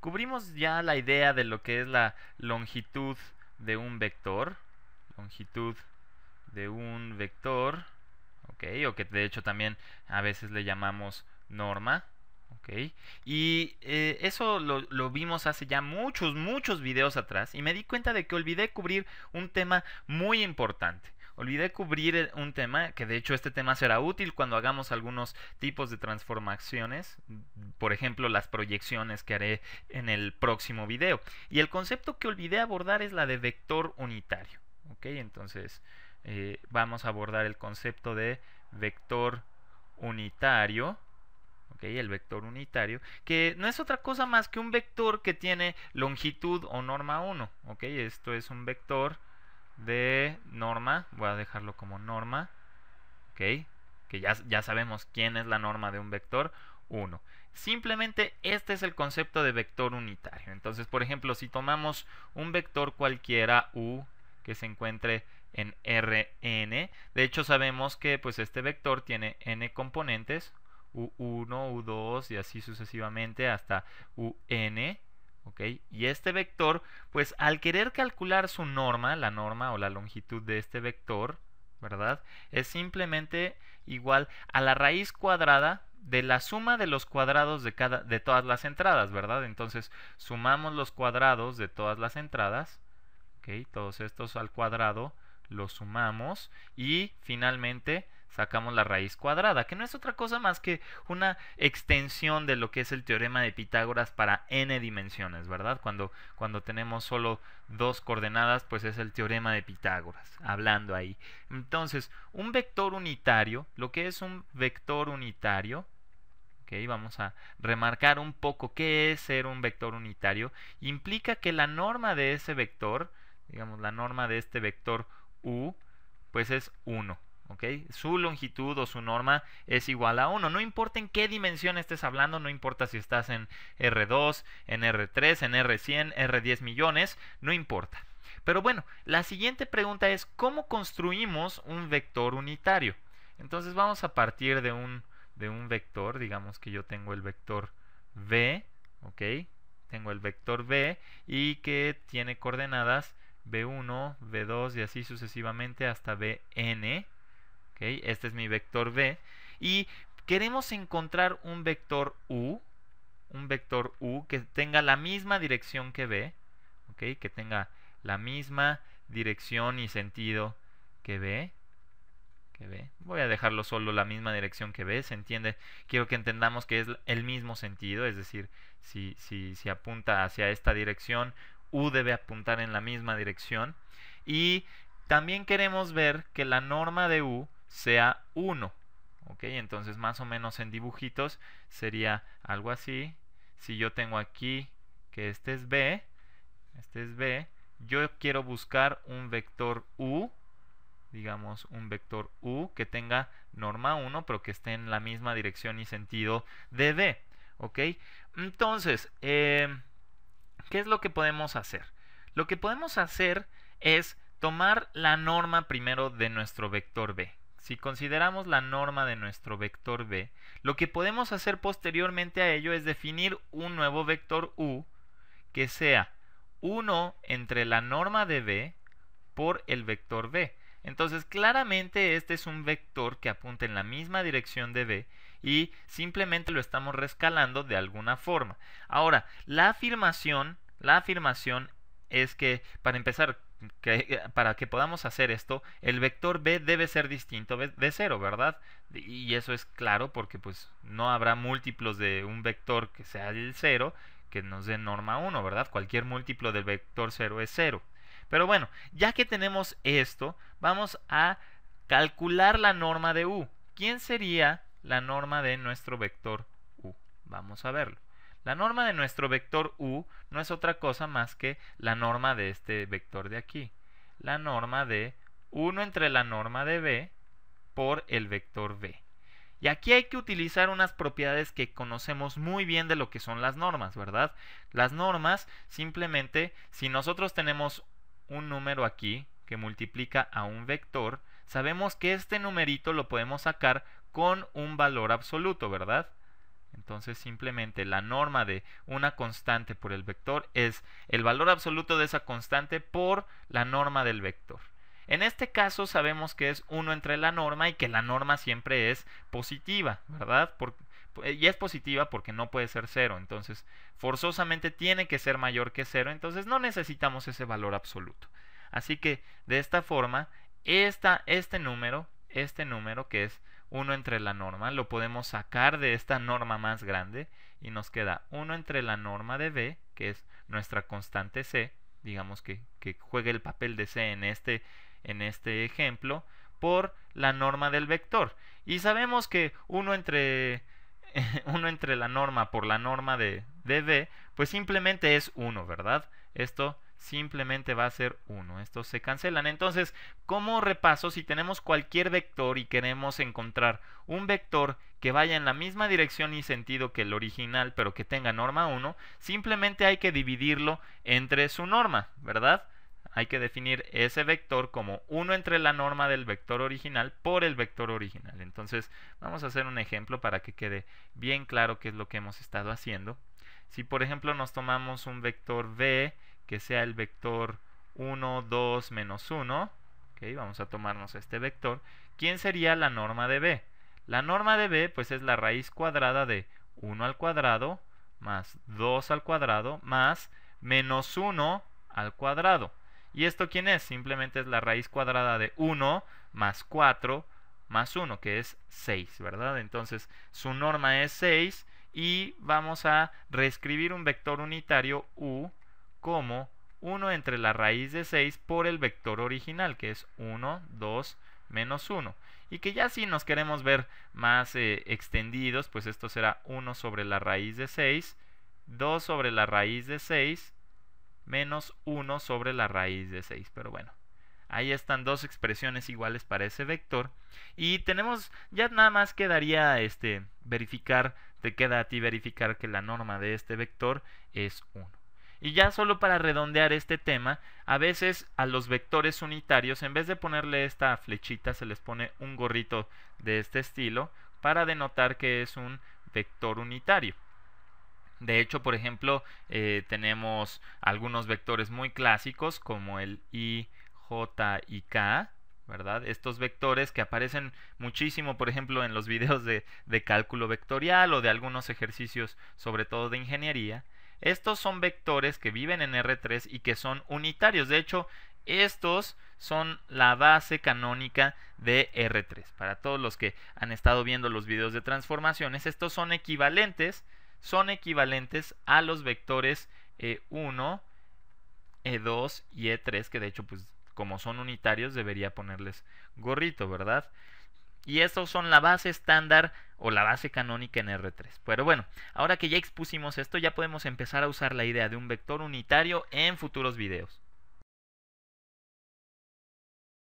Cubrimos ya la idea de lo que es la longitud de un vector. Longitud de un vector. Ok, o que de hecho también a veces le llamamos norma. ok. Y eh, eso lo, vimos hace ya muchos, muchos videos atrás y me di cuenta de que olvidé cubrir un tema muy importante. Olvidé cubrir eh, un tema, que de hecho este tema será útil cuando hagamos algunos tipos de transformaciones, por ejemplo las proyecciones que haré en el próximo video. Y el concepto que olvidé abordar es la de vector unitario. ¿ok? Entonces eh, vamos a abordar el concepto de vector unitario. Okay, el vector unitario, que no es otra cosa más que un vector que tiene longitud o norma 1. Okay, esto es un vector de norma, voy a dejarlo como norma, ¿ok? Que ya, ya sabemos quién es la norma de un vector, 1. Simplemente este es el concepto de vector unitario. Entonces, por ejemplo, si tomamos un vector cualquiera u que se encuentre en Rn, de hecho sabemos que pues este vector tiene n componentes, u1, u2 y así sucesivamente hasta un, ¿Ok? Y este vector, pues al querer calcular su norma, la norma o la longitud de este vector, ¿verdad? Es simplemente igual a la raíz cuadrada de la suma de los cuadrados de, cada, de todas las entradas, ¿verdad? Entonces sumamos los cuadrados de todas las entradas, ¿Ok? Todos estos al cuadrado los sumamos y finalmente sacamos la raíz cuadrada, que no es otra cosa más que una extensión de lo que es el teorema de Pitágoras para n dimensiones, ¿verdad? Cuando, cuando tenemos solo dos coordenadas, pues es el teorema de Pitágoras, hablando ahí. Entonces, un vector unitario, lo que es un vector unitario, Okay, vamos a remarcar un poco qué es ser un vector unitario. Implica que la norma de ese vector, digamos la norma de este vector u, pues es 1. ¿Ok? Su longitud o su norma es igual a 1. No importa en qué dimensión estés hablando, no importa si estás en R2, en R3, en R100, R10 millones, no importa. Pero bueno, la siguiente pregunta es ¿cómo construimos un vector unitario? Entonces vamos a partir de un, de un vector, digamos que yo tengo el vector B, ¿ok? Tengo el vector B y que tiene coordenadas v 1 B2 y así sucesivamente hasta Bn, este es mi vector b. Y queremos encontrar un vector u, un vector u que tenga la misma dirección que b, que tenga la misma dirección y sentido que b. Que Voy a dejarlo solo la misma dirección que b, se entiende. Quiero que entendamos que es el mismo sentido, es decir, si, si apunta hacia esta dirección, u debe apuntar en la misma dirección. Y también queremos ver que la norma de u sea 1. ¿Ok? Entonces más o menos en dibujitos sería algo así. Si yo tengo aquí que este es B, este es B, yo quiero buscar un vector U, digamos un vector U que tenga norma 1, pero que esté en la misma dirección y sentido de b, ¿Ok? Entonces, eh, ¿qué es lo que podemos hacer? Lo que podemos hacer es tomar la norma primero de nuestro vector B. Si consideramos la norma de nuestro vector b, lo que podemos hacer posteriormente a ello es definir un nuevo vector u que sea 1 entre la norma de b por el vector b. Entonces claramente este es un vector que apunta en la misma dirección de b y simplemente lo estamos rescalando de alguna forma. Ahora, la afirmación, la afirmación es que para empezar para que podamos hacer esto, el vector b debe ser distinto de 0, ¿verdad? Y eso es claro porque pues no habrá múltiplos de un vector que sea el 0 que nos dé norma 1, ¿verdad? Cualquier múltiplo del vector 0 es 0. Pero bueno, ya que tenemos esto, vamos a calcular la norma de u. ¿Quién sería la norma de nuestro vector u? Vamos a verlo. La norma de nuestro vector u no es otra cosa más que la norma de este vector de aquí. La norma de 1 entre la norma de b por el vector b. Y aquí hay que utilizar unas propiedades que conocemos muy bien de lo que son las normas, ¿verdad? Las normas simplemente, si nosotros tenemos un número aquí que multiplica a un vector, sabemos que este numerito lo podemos sacar con un valor absoluto, ¿verdad? Entonces simplemente la norma de una constante por el vector es el valor absoluto de esa constante por la norma del vector. En este caso sabemos que es 1 entre la norma y que la norma siempre es positiva, ¿verdad? y es positiva porque no puede ser 0, entonces forzosamente tiene que ser mayor que 0, entonces no necesitamos ese valor absoluto. Así que de esta forma, este número, este número que es 1 entre la norma, lo podemos sacar de esta norma más grande y nos queda 1 entre la norma de B, que es nuestra constante C, digamos que, que juegue el papel de C en este, en este ejemplo, por la norma del vector. Y sabemos que 1 entre, uno entre la norma por la norma de, de B, pues simplemente es 1, ¿verdad? Esto simplemente va a ser 1. Estos se cancelan. Entonces, como repaso, si tenemos cualquier vector y queremos encontrar un vector que vaya en la misma dirección y sentido que el original, pero que tenga norma 1, simplemente hay que dividirlo entre su norma, ¿verdad? Hay que definir ese vector como 1 entre la norma del vector original por el vector original. Entonces, vamos a hacer un ejemplo para que quede bien claro qué es lo que hemos estado haciendo. Si por ejemplo nos tomamos un vector v que sea el vector 1, 2, menos 1, okay, vamos a tomarnos este vector, ¿quién sería la norma de b? La norma de b pues es la raíz cuadrada de 1 al cuadrado más 2 al cuadrado más menos 1 al cuadrado. ¿Y esto quién es? Simplemente es la raíz cuadrada de 1 más 4 más 1, que es 6, ¿verdad? Entonces su norma es 6 y vamos a reescribir un vector unitario u como entre la raíz de 6 por el vector original, que es 1, 2, menos 1. Y que ya si nos queremos ver más eh, extendidos, pues esto será 1 sobre la raíz de 6, 2 sobre la raíz de 6, menos 1 sobre la raíz de 6. Pero bueno, ahí están dos expresiones iguales para ese vector. Y tenemos, ya nada más quedaría este, verificar, te queda a ti verificar que la norma de este vector es 1. Y ya solo para redondear este tema, a veces a los vectores unitarios, en vez de ponerle esta flechita, se les pone un gorrito de este estilo para denotar que es un vector unitario. De hecho, por ejemplo, eh, tenemos algunos vectores muy clásicos como el i, j y k, ¿verdad? Estos vectores que aparecen muchísimo, por ejemplo, en los videos de cálculo vectorial o de algunos ejercicios, sobre todo de ingeniería. Estos son vectores que viven en R3 y que son unitarios. De hecho, estos son la base canónica de R3. Para todos los que han estado viendo los videos de transformaciones, estos son equivalentes, son equivalentes a los vectores E1, E2 y E3, que de hecho, pues como son unitarios, debería ponerles gorrito, ¿verdad? Y estos son la base estándar o la base canónica en R3. Pero bueno, ahora que ya expusimos esto, ya podemos empezar a usar la idea de un vector unitario en futuros videos.